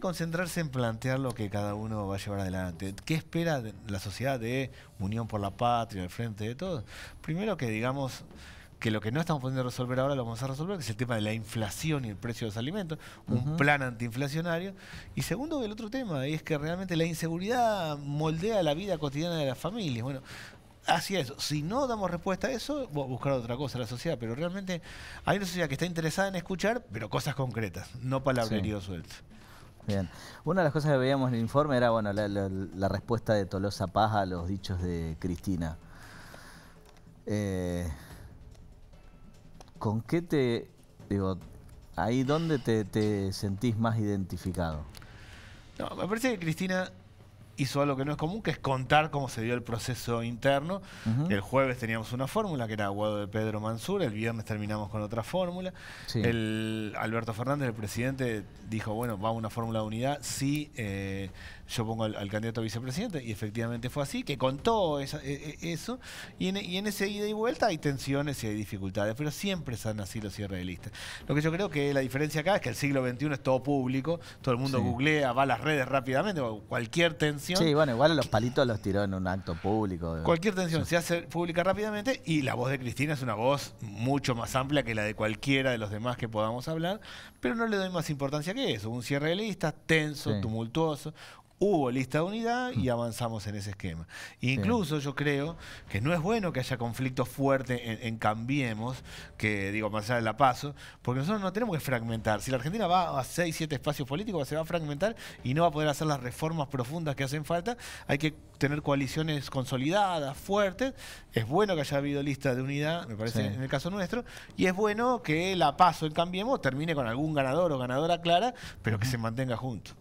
concentrarse en plantear lo que cada uno va a llevar adelante. ¿Qué espera la sociedad de Unión por la Patria, el Frente de todo, Primero que digamos que lo que no estamos pudiendo resolver ahora lo vamos a resolver, que es el tema de la inflación y el precio de los alimentos, un plan antiinflacionario. Y segundo, el otro tema, y es que realmente la inseguridad moldea la vida cotidiana de las familias. Bueno, hacia eso. si no damos respuesta a eso, a buscar otra cosa la sociedad, pero realmente hay una sociedad que está interesada en escuchar, pero cosas concretas, no palabrerío sí. Bien. Una de las cosas que veíamos en el informe era bueno la, respuesta de Tolosa Paz a los dichos de Cristina. Eh, ¿Con qué te... digo, ahí dónde te, te sentís más identificado? No, me parece que Cristina hizo algo que no es común, que es contar cómo se dio el proceso interno. El jueves teníamos una fórmula que era Aguado de Pedro Mansur, el viernes terminamos con otra fórmula. El Alberto Fernández, el presidente, dijo, bueno, va una fórmula de unidad, si eh, yo pongo al, candidato a vicepresidente, y efectivamente fue así, que contó e, e, eso, y en, ese ida y vuelta hay tensiones y hay dificultades, pero siempre están así los de cierres listas. Lo que yo creo que la diferencia acá es que el siglo XXI es todo público, todo el mundo googlea, va a las redes rápidamente, cualquier tensión Sí, bueno, igual a los palitos los tiró en un acto público. Cualquier tensión se hace pública rápidamente y la voz de Cristina es una voz mucho más amplia que la de cualquiera de los demás que podamos hablar, pero no le doy más importancia que eso. Un cierre de listas tenso, tumultuoso, hubo lista de unidad y mm. avanzamos en ese esquema. Incluso yo creo que no es bueno que haya conflicto fuerte en, Cambiemos, que digo, más allá de la paso, porque nosotros no tenemos que fragmentar. Si la Argentina va a 6, 7 espacios políticos, se va a fragmentar y no va a poder hacer las reformas profundas que hacen falta. Hay que tener coaliciones consolidadas, fuertes. Es bueno que haya habido lista de unidad, me parece, en el caso nuestro. Y es bueno que la paso en Cambiemos termine con algún ganador o ganadora clara, pero que se mantenga junto.